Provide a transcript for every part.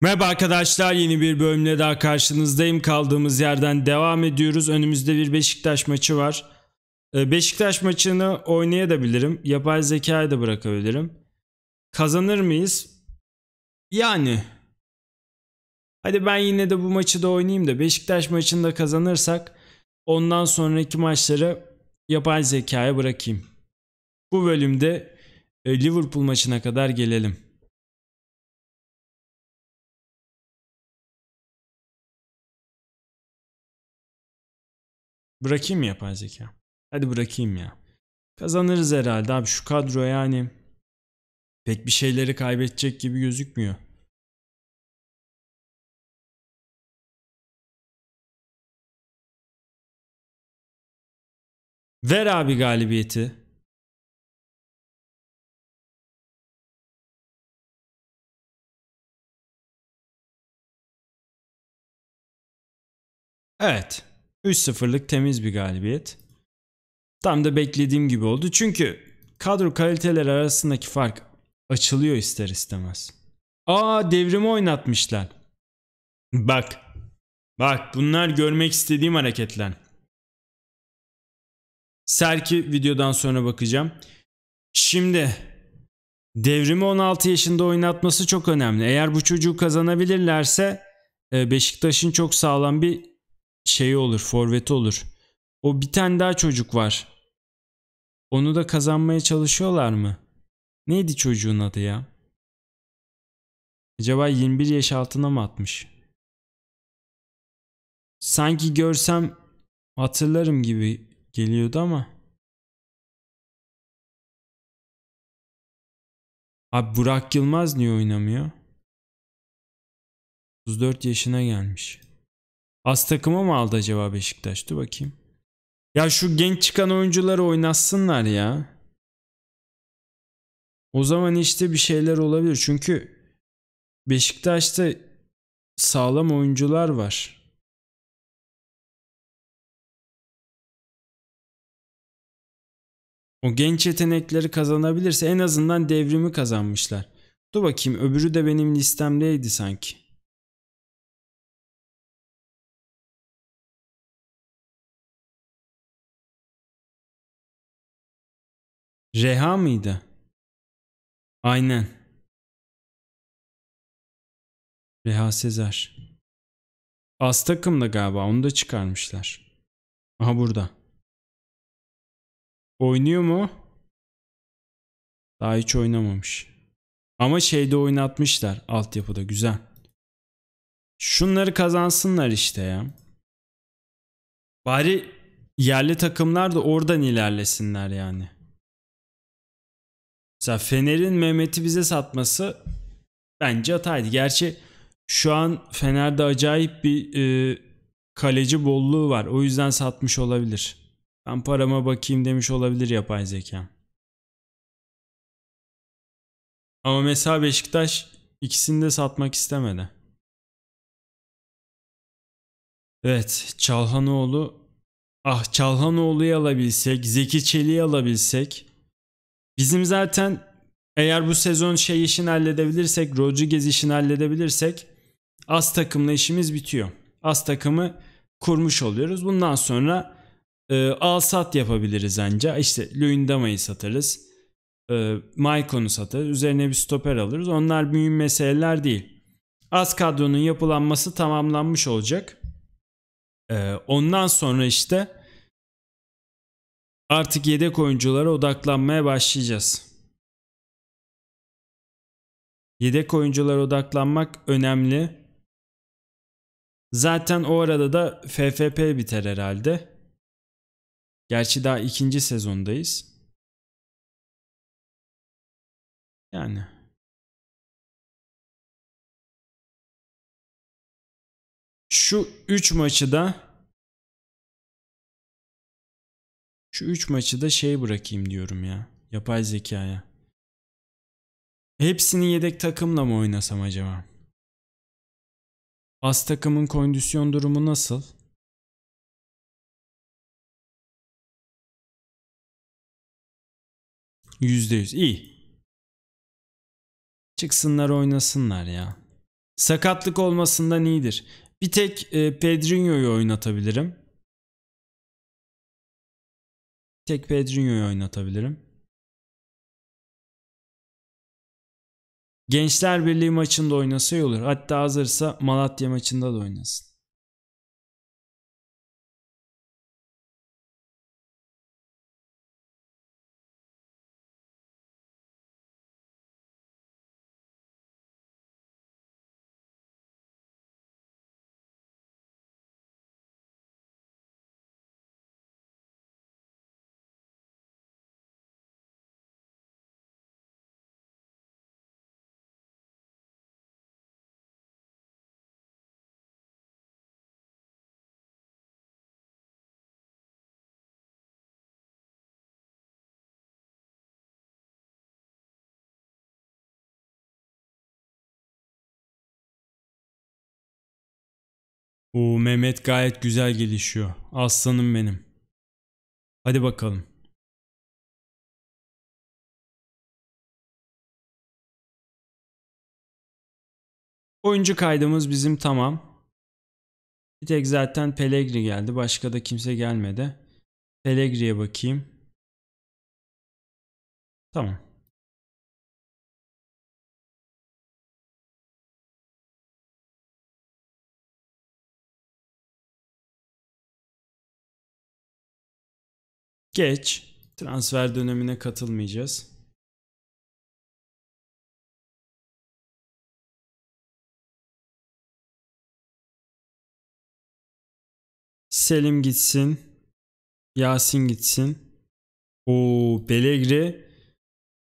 Merhaba arkadaşlar yeni bir bölümle daha karşınızdayım. Kaldığımız yerden devam ediyoruz. Önümüzde bir Beşiktaş maçı var. Ee, Beşiktaş maçını oynayabilirim. Yapay zekayı da bırakabilirim. Kazanır mıyız? Yani. Hadi ben yine de bu maçı da oynayayım da Beşiktaş maçını da kazanırsak ondan sonraki maçları yapay zekaya bırakayım. Bu bölümde e, Liverpool maçına kadar gelelim. Bırakayım mı yapay zeka. Hadi bırakayım ya. Kazanırız herhalde abi şu kadro yani pek bir şeyleri kaybedecek gibi gözükmüyor. Ver abi galibiyeti. Evet. 3-0'lık temiz bir galibiyet. Tam da beklediğim gibi oldu. Çünkü kadro kaliteleri arasındaki fark açılıyor ister istemez. Aa devrimi oynatmışlar. Bak. Bak bunlar görmek istediğim hareketler. Serki videodan sonra bakacağım. Şimdi devrimi 16 yaşında oynatması çok önemli. Eğer bu çocuğu kazanabilirlerse e, Beşiktaş'ın çok sağlam bir şeyi olur, forveti olur. O bir tane daha çocuk var. Onu da kazanmaya çalışıyorlar mı? Neydi çocuğun adı ya? Acaba 21 yaş altına mı atmış? Sanki görsem hatırlarım gibi geliyordu ama. Abi Burak Yılmaz niye oynamıyor? 34 yaşına gelmiş. Az takıma mı aldı acaba Beşiktaş? Dur bakayım. Ya şu genç çıkan oyuncuları oynatsınlar ya. O zaman işte bir şeyler olabilir. Çünkü Beşiktaş'ta sağlam oyuncular var. O genç yetenekleri kazanabilirse en azından devrimi kazanmışlar. Dur bakayım öbürü de benim listemdeydi sanki. Reha mıydı? Aynen. Reha Sezer. Az takımda galiba onu da çıkarmışlar. Aha burada. Oynuyor mu? Daha hiç oynamamış. Ama şeyde oynatmışlar altyapıda güzel. Şunları kazansınlar işte ya. Bari yerli takımlar da oradan ilerlesinler yani. Mesela Fener'in Mehmet'i bize satması bence hataydı. Gerçi şu an Fener'de acayip bir e, kaleci bolluğu var. O yüzden satmış olabilir. Ben parama bakayım demiş olabilir yapay zeka. Ama mesela Beşiktaş ikisini de satmak istemedi. Evet Çalhanoğlu Ah Çalhanoğlu'yu alabilsek, Zeki Çelik'i alabilsek Bizim zaten eğer bu sezon şey işini halledebilirsek, Rodriguez işini halledebilirsek az takımla işimiz bitiyor. Az takımı kurmuş oluyoruz. Bundan sonra e, al sat yapabiliriz anca. İşte Luyendama'yı satarız. E, Maikon'u satarız. Üzerine bir stoper alırız. Onlar mühim meseleler değil. Az kadronun yapılanması tamamlanmış olacak. E, ondan sonra işte Artık yedek oyunculara odaklanmaya başlayacağız. Yedek oyunculara odaklanmak önemli. Zaten o arada da FFP biter herhalde. Gerçi daha ikinci sezondayız. Yani. Şu 3 maçı da Şu 3 maçı da şey bırakayım diyorum ya. Yapay zekaya. Hepsini yedek takımla mı oynasam acaba? As takımın kondisyon durumu nasıl? %100 iyi. Çıksınlar oynasınlar ya. Sakatlık olmasından iyidir. Bir tek e, Pedrinho'yu oynatabilirim. Tek Pedrinho'yu oynatabilirim. Gençler Birliği maçında oynasa iyi olur. Hatta hazırsa Malatya maçında da oynasın. Bu Mehmet gayet güzel gelişiyor. Aslanım benim. Hadi bakalım. Oyuncu kaydımız bizim tamam. Bir tek zaten Pelegri geldi. Başka da kimse gelmedi. Pelegri'ye bakayım. Tamam. Geç. Transfer dönemine katılmayacağız. Selim gitsin. Yasin gitsin. O Belegri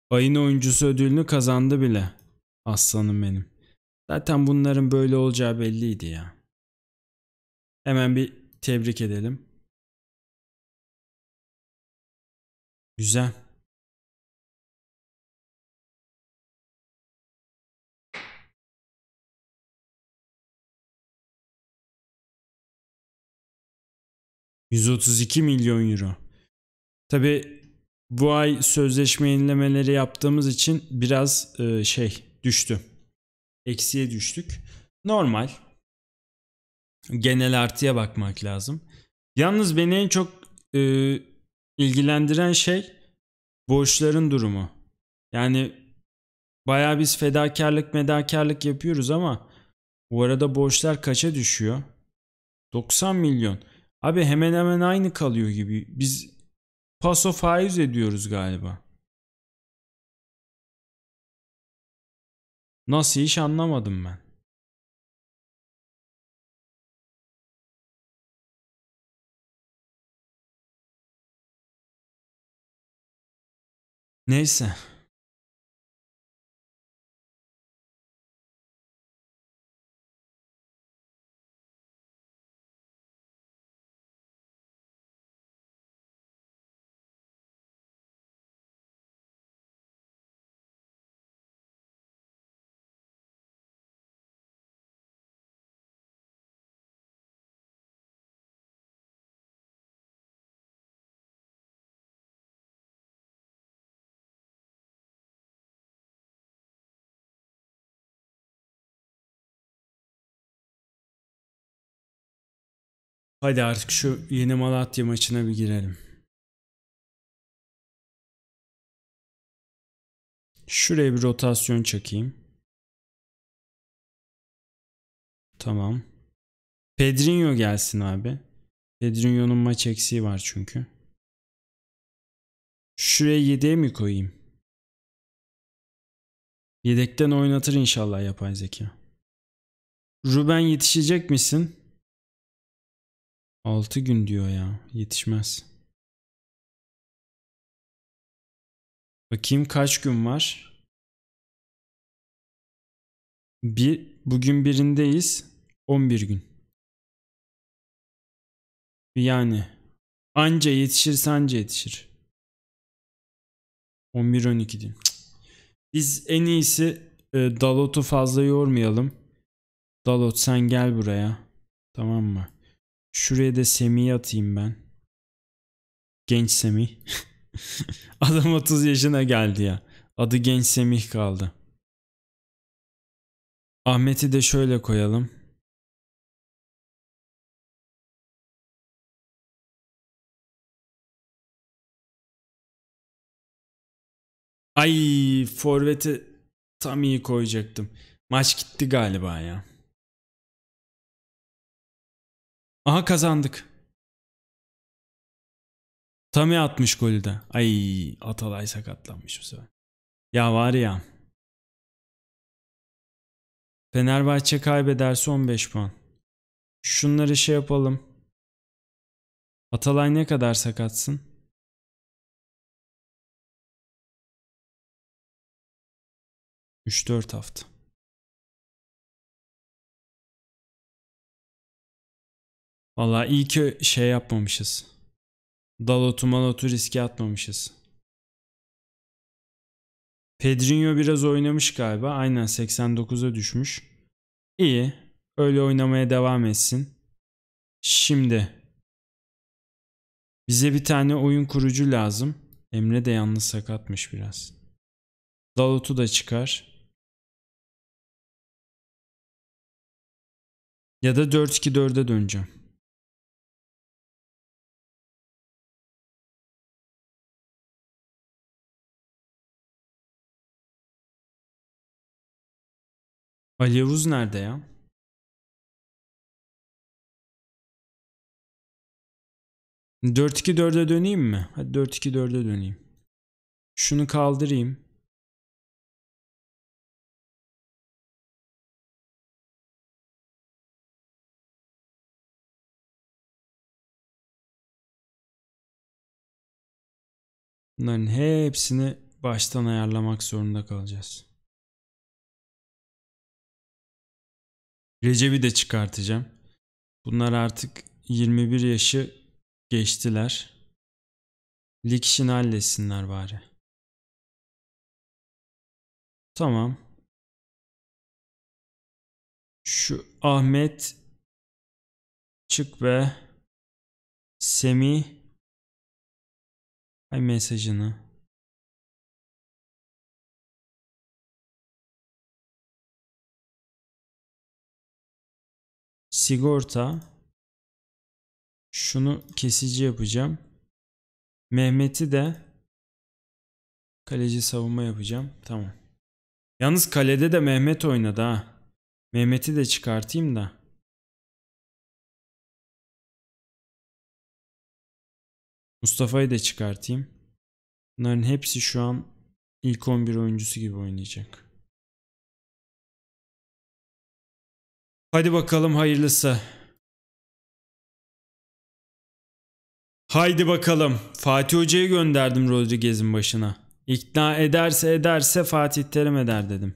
ayın oyuncusu ödülünü kazandı bile. Aslanım benim. Zaten bunların böyle olacağı belliydi ya. Hemen bir tebrik edelim. Güzel. ...132 milyon euro. Tabi bu ay sözleşme yenilemeleri yaptığımız için biraz e, şey düştü. Eksiye düştük. Normal. Genel artıya bakmak lazım. Yalnız beni en çok e, ilgilendiren şey borçların durumu. Yani baya biz fedakarlık medakarlık yapıyoruz ama bu arada borçlar kaça düşüyor? 90 milyon. Abi hemen hemen aynı kalıyor gibi. Biz paso faiz ediyoruz galiba. Nasıl iş anlamadım ben. Neyse Hadi artık şu yeni Malatya maçına bir girelim. Şuraya bir rotasyon çakayım. Tamam. Pedrinho gelsin abi. Pedrinho'nun maç eksiği var çünkü. Şuraya yedeğe mi koyayım? Yedekten oynatır inşallah yapay zeka. Ruben yetişecek misin? 6 gün diyor ya. Yetişmez. Bakayım kaç gün var? Bir, bugün birindeyiz. 11 gün. Yani anca yetişir anca yetişir. 11-12 diyeyim. Biz en iyisi e, Dalot'u fazla yormayalım. Dalot sen gel buraya. Tamam mı? Şuraya da Semih'i atayım ben. Genç Semih. Adam 30 yaşına geldi ya. Adı Genç Semih kaldı. Ahmet'i de şöyle koyalım. Ay forveti tam iyi koyacaktım. Maç gitti galiba ya. Aha kazandık. Tami atmış golü de. Ay Atalay sakatlanmış bu sefer. Ya var ya. Fenerbahçe kaybederse 15 puan. Şunları şey yapalım. Atalay ne kadar sakatsın? 3-4 hafta. Valla iyi ki şey yapmamışız. Dalotu malotu riske atmamışız. Pedrinho biraz oynamış galiba. Aynen 89'a düşmüş. İyi. Öyle oynamaya devam etsin. Şimdi. Bize bir tane oyun kurucu lazım. Emre de yalnız sakatmış biraz. Dalot'u da çıkar. Ya da 4-2-4'e döneceğim. Ali Yavuz nerede ya? Dört iki dörde döneyim mi? Hadi dört iki dörde döneyim. Şunu kaldırayım. Bunların hepsini baştan ayarlamak zorunda kalacağız. Recep'i de çıkartacağım. Bunlar artık 21 yaşı geçtiler. Lig işini halletsinler bari. Tamam. Şu Ahmet çık ve Semi ay mesajını sigorta şunu kesici yapacağım. Mehmet'i de kaleci savunma yapacağım. Tamam. Yalnız kalede de Mehmet oynadı ha. Mehmet'i de çıkartayım da. Mustafa'yı da çıkartayım. Bunların hepsi şu an ilk 11 oyuncusu gibi oynayacak. Hadi bakalım hayırlısı. Haydi bakalım. Fatih Hoca'yı gönderdim Rodriguez'in başına. İkna ederse ederse Fatih Terim eder dedim.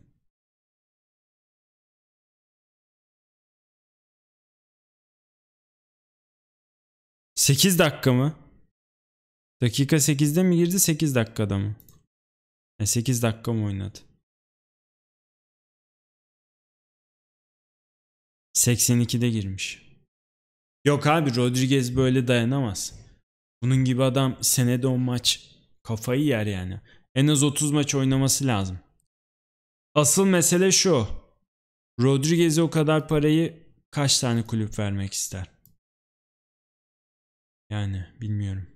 Sekiz dakika mı? Dakika sekizde mi girdi sekiz dakikada mı? E, sekiz dakika mı oynadı? 82'de girmiş. Yok abi Rodriguez böyle dayanamaz. Bunun gibi adam senede 10 maç kafayı yer yani. En az 30 maç oynaması lazım. Asıl mesele şu. Rodriguez'e o kadar parayı kaç tane kulüp vermek ister? Yani bilmiyorum.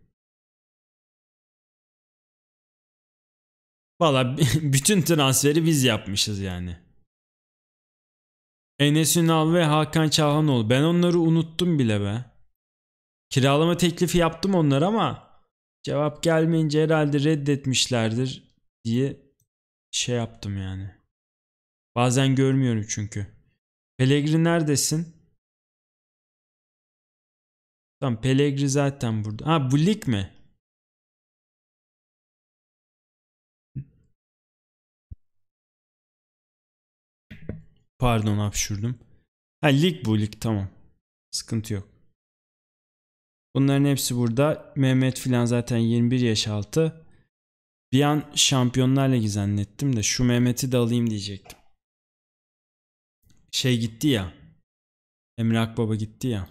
Valla bütün transferi biz yapmışız yani. Enes Ünal ve Hakan Çalhanoğlu. Ben onları unuttum bile be. Kiralama teklifi yaptım onlara ama cevap gelmeyince herhalde reddetmişlerdir diye şey yaptım yani. Bazen görmüyorum çünkü. Pelegri neredesin? Tamam Pelegri zaten burada. Ha bu lig mi? Pardon hapşurdum. Ha lig bu lig tamam. Sıkıntı yok. Bunların hepsi burada. Mehmet filan zaten 21 yaş altı. Bir an şampiyonlarla ligi zannettim de şu Mehmet'i de alayım diyecektim. Şey gitti ya. Emre Akbaba gitti ya.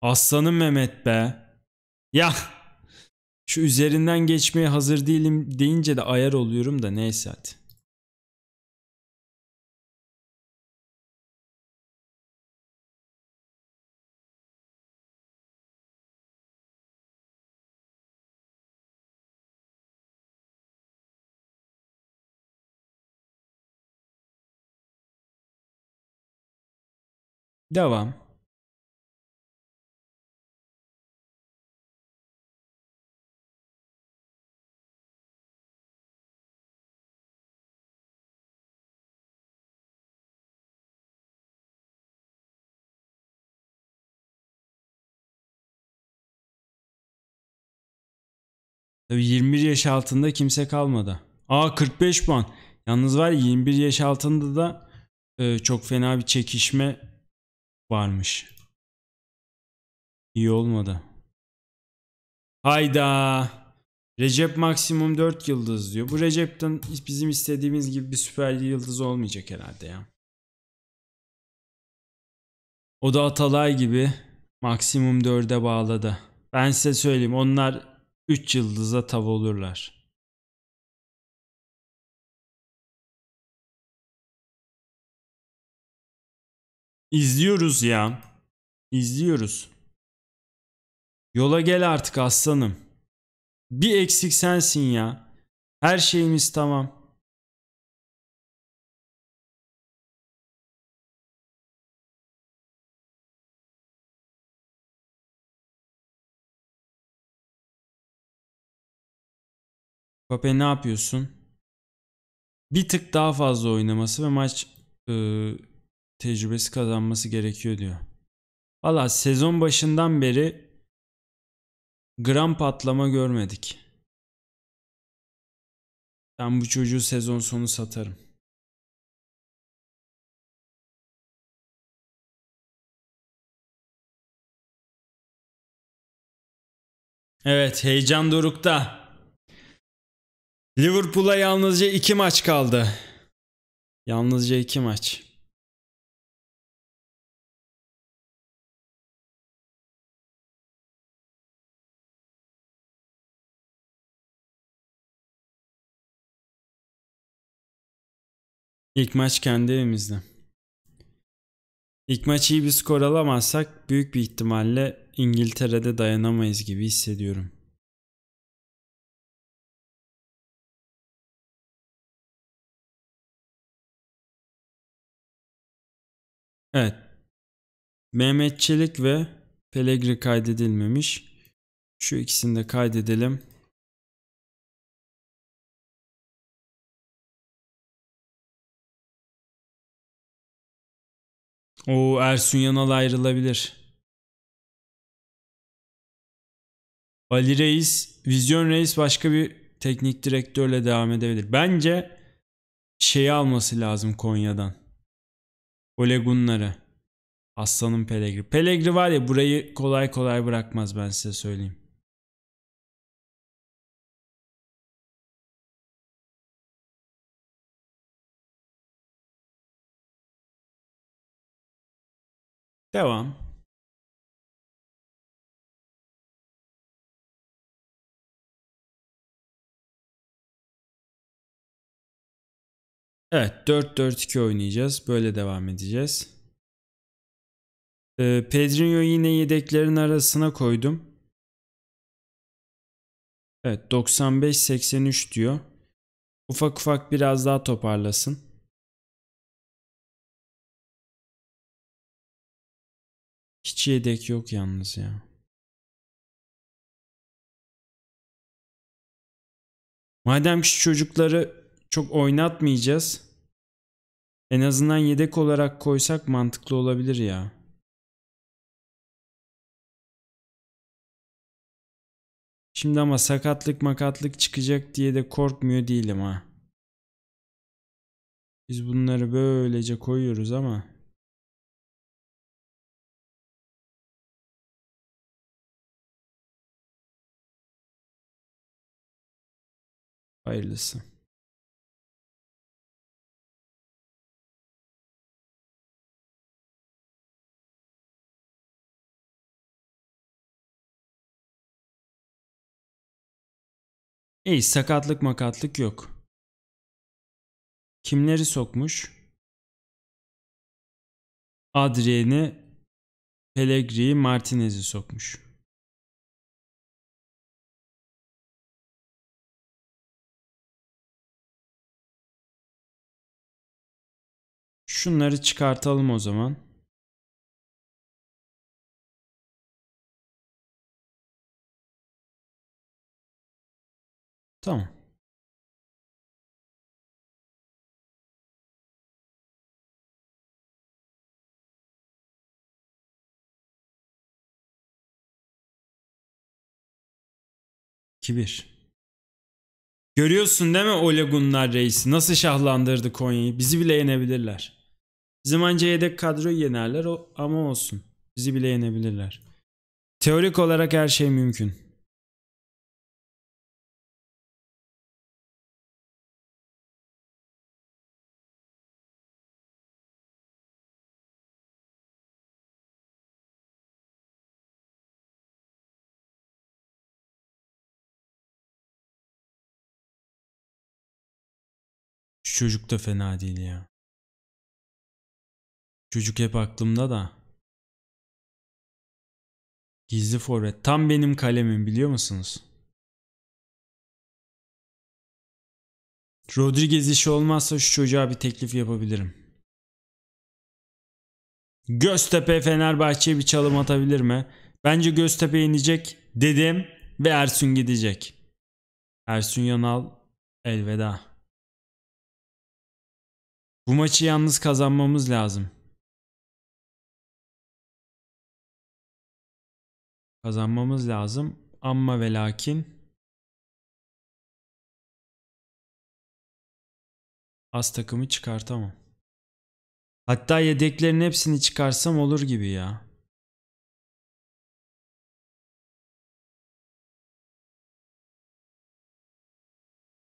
Aslanım Mehmet be. Ya şu üzerinden geçmeye hazır değilim deyince de ayar oluyorum da neyse hadi. Devam. Tabii 21 yaş altında kimse kalmadı. Aa 45 puan. Yalnız var 21 yaş altında da e, çok fena bir çekişme varmış. İyi olmadı. Hayda. Recep maksimum 4 yıldız diyor. Bu Recep'ten bizim istediğimiz gibi bir süper yıldız olmayacak herhalde ya. O da Atalay gibi maksimum 4'e bağladı. Ben size söyleyeyim onlar 3 yıldıza tav olurlar. İzliyoruz ya. İzliyoruz. Yola gel artık aslanım. Bir eksik sensin ya. Her şeyimiz tamam. Pape ne yapıyorsun? Bir tık daha fazla oynaması ve maç e, tecrübesi kazanması gerekiyor diyor. Valla sezon başından beri gram patlama görmedik. Ben bu çocuğu sezon sonu satarım. Evet heyecan dorukta. Liverpool'a yalnızca iki maç kaldı. Yalnızca iki maç. İlk maç kendi evimizde. İlk maç iyi bir skor alamazsak büyük bir ihtimalle İngiltere'de dayanamayız gibi hissediyorum. Evet. Mehmet Çelik ve Pelegri kaydedilmemiş. Şu ikisini de kaydedelim. O Ersun Yanal ayrılabilir. Ali Reis, Vizyon Reis başka bir teknik direktörle devam edebilir. Bence şeyi alması lazım Konya'dan. Olegunları. Aslanın Pelegri. Pelegri var ya burayı kolay kolay bırakmaz ben size söyleyeyim. Devam. Evet 4-4-2 oynayacağız. Böyle devam edeceğiz. Ee, Pedrinho'yu yine yedeklerin arasına koydum. Evet 95-83 diyor. Ufak ufak biraz daha toparlasın. Hiç yedek yok yalnız ya. Madem ki çocukları çok oynatmayacağız. En azından yedek olarak koysak mantıklı olabilir ya. Şimdi ama sakatlık makatlık çıkacak diye de korkmuyor değilim ha. Biz bunları böylece koyuyoruz ama Hayırlısı. İyi sakatlık makatlık yok. Kimleri sokmuş? Adrien'i, Pellegrini, Martinez'i sokmuş. Şunları çıkartalım o zaman. Tamam. Kibir. Görüyorsun değil mi Olegunlar reisi nasıl şahlandırdı Konya'yı? Bizi bile yenebilirler. Bizim anca yedek kadroyu yenerler o, ama olsun. Bizi bile yenebilirler. Teorik olarak her şey mümkün. Şu çocuk da fena değil ya. Çocuk hep aklımda da. Gizli forvet. Tam benim kalemim biliyor musunuz? Rodriguez işi olmazsa şu çocuğa bir teklif yapabilirim. Göztepe Fenerbahçe'ye bir çalım atabilir mi? Bence Göztepe inecek dedim ve Ersun gidecek. Ersun Yanal elveda. Bu maçı yalnız kazanmamız lazım. kazanmamız lazım. Amma ve lakin az takımı çıkartamam. Hatta yedeklerin hepsini çıkarsam olur gibi ya.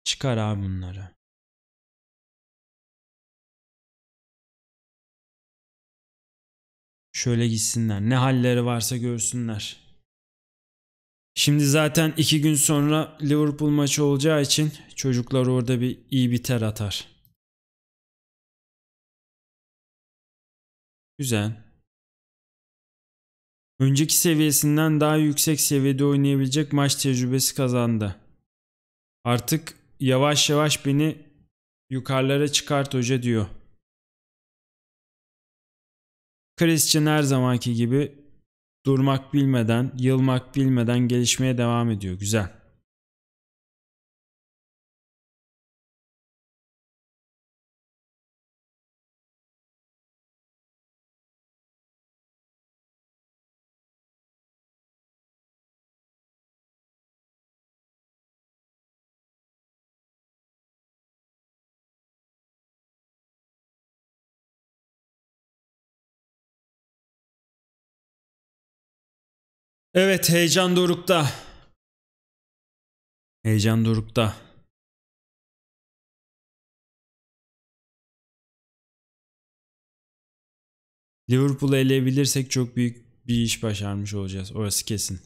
Çıkar abi bunları. Şöyle gitsinler. Ne halleri varsa görsünler. Şimdi zaten iki gün sonra Liverpool maçı olacağı için çocuklar orada bir iyi bir ter atar. Güzel. Önceki seviyesinden daha yüksek seviyede oynayabilecek maç tecrübesi kazandı. Artık yavaş yavaş beni yukarılara çıkart hoca diyor. Christian her zamanki gibi durmak bilmeden, yılmak bilmeden gelişmeye devam ediyor. Güzel. Evet heyecan dorukta. Heyecan dorukta. Liverpool'u eleyebilirsek çok büyük bir iş başarmış olacağız. Orası kesin.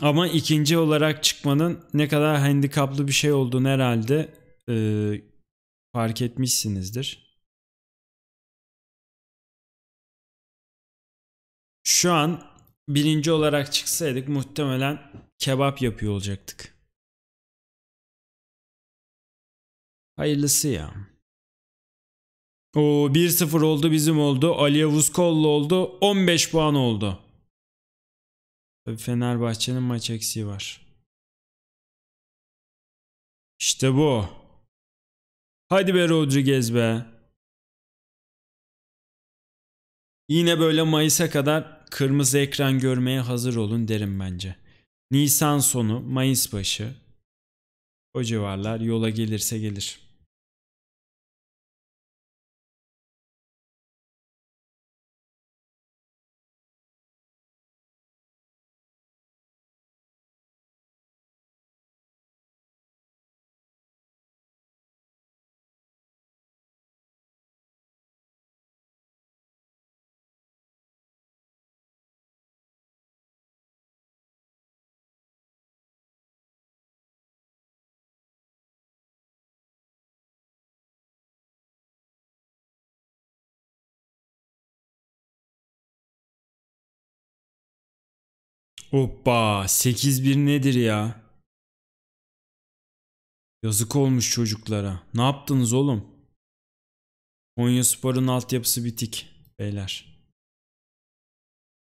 Ama ikinci olarak çıkmanın ne kadar handikaplı bir şey olduğunu herhalde e, fark etmişsinizdir. Şu an birinci olarak çıksaydık muhtemelen kebap yapıyor olacaktık. Hayırlısı ya. O 1-0 oldu bizim oldu. Aliye Vuzkollu oldu. 15 puan oldu. Tabii Fenerbahçe'nin maç eksiği var. İşte bu. Hadi be Rodriguez be. Yine böyle Mayıs'a kadar kırmızı ekran görmeye hazır olun derim bence. Nisan sonu, Mayıs başı o civarlar yola gelirse gelir. Hoppa 8-1 nedir ya? Yazık olmuş çocuklara. Ne yaptınız oğlum? Konya Spor'un altyapısı bitik beyler.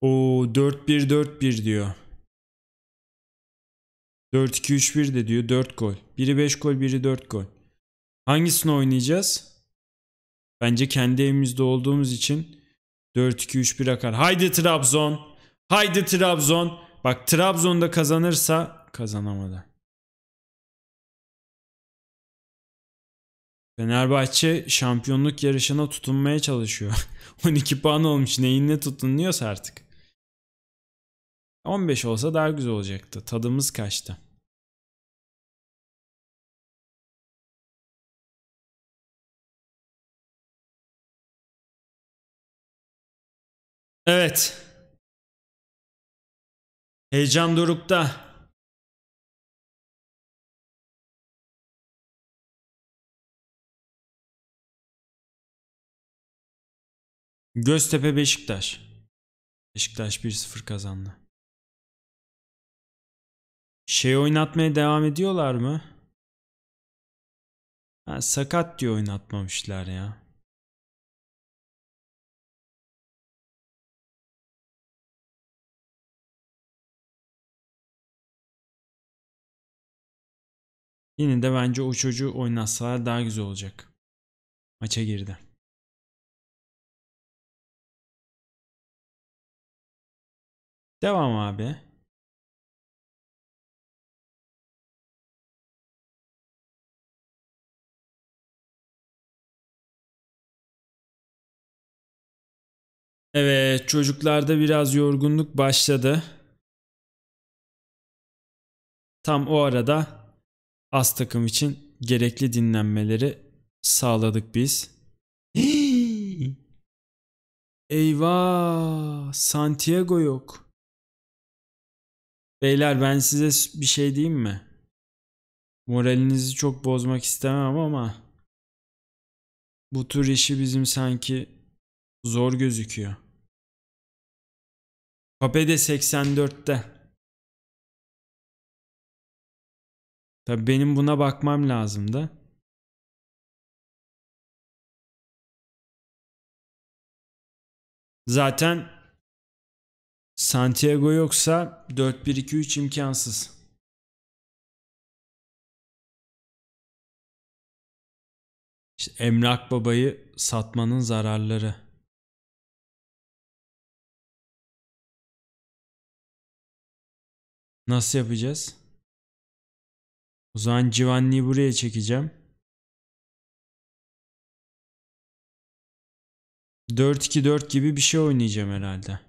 O 4-1-4-1 diyor. 4-2-3-1 de diyor 4 gol. Biri 5 gol biri 4 gol. Hangisini oynayacağız? Bence kendi evimizde olduğumuz için 4-2-3-1 akar. Haydi Trabzon! Haydi Trabzon! bak Trabzon'da kazanırsa kazanamadı. Fenerbahçe şampiyonluk yarışına tutunmaya çalışıyor. 12 puan olmuş neyin ne tutunuyorsa artık. 15 olsa daha güzel olacaktı. Tadımız kaçtı. Evet. Heyecan dorukta. Göztepe Beşiktaş. Beşiktaş 1-0 kazandı. Şey oynatmaya devam ediyorlar mı? Ha, sakat diye oynatmamışlar ya. Yine de bence o çocuğu oynatsalar daha güzel olacak. Maça girdi. Devam abi. Evet çocuklarda biraz yorgunluk başladı. Tam o arada az takım için gerekli dinlenmeleri sağladık biz. Eyvah! Santiago yok. Beyler ben size bir şey diyeyim mi? Moralinizi çok bozmak istemem ama bu tür işi bizim sanki zor gözüküyor. Papede 84'te. Tabii benim buna bakmam lazımdı. Zaten Santiago yoksa 4-1-2-3 imkansız. İşte Emlak Baba'yı satmanın zararları. Nasıl yapacağız? O zaman Giovanni'yi buraya çekeceğim. 4-2-4 gibi bir şey oynayacağım herhalde.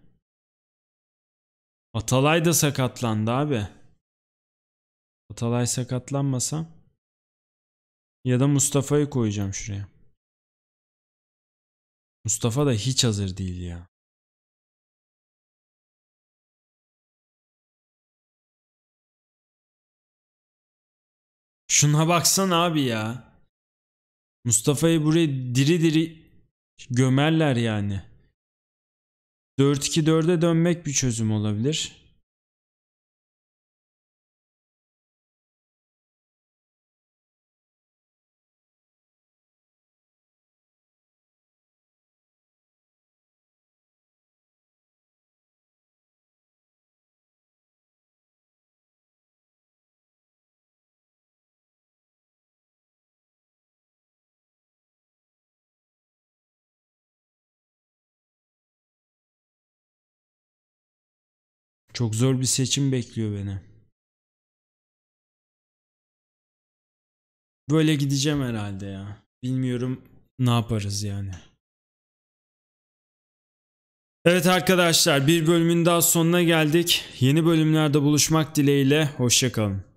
Atalay da sakatlandı abi. Atalay sakatlanmasa ya da Mustafa'yı koyacağım şuraya. Mustafa da hiç hazır değil ya. Şuna baksan abi ya. Mustafa'yı buraya diri diri gömerler yani. 4-2-4'e dönmek bir çözüm olabilir. Çok zor bir seçim bekliyor beni. Böyle gideceğim herhalde ya. Bilmiyorum ne yaparız yani. Evet arkadaşlar bir bölümün daha sonuna geldik. Yeni bölümlerde buluşmak dileğiyle. Hoşçakalın.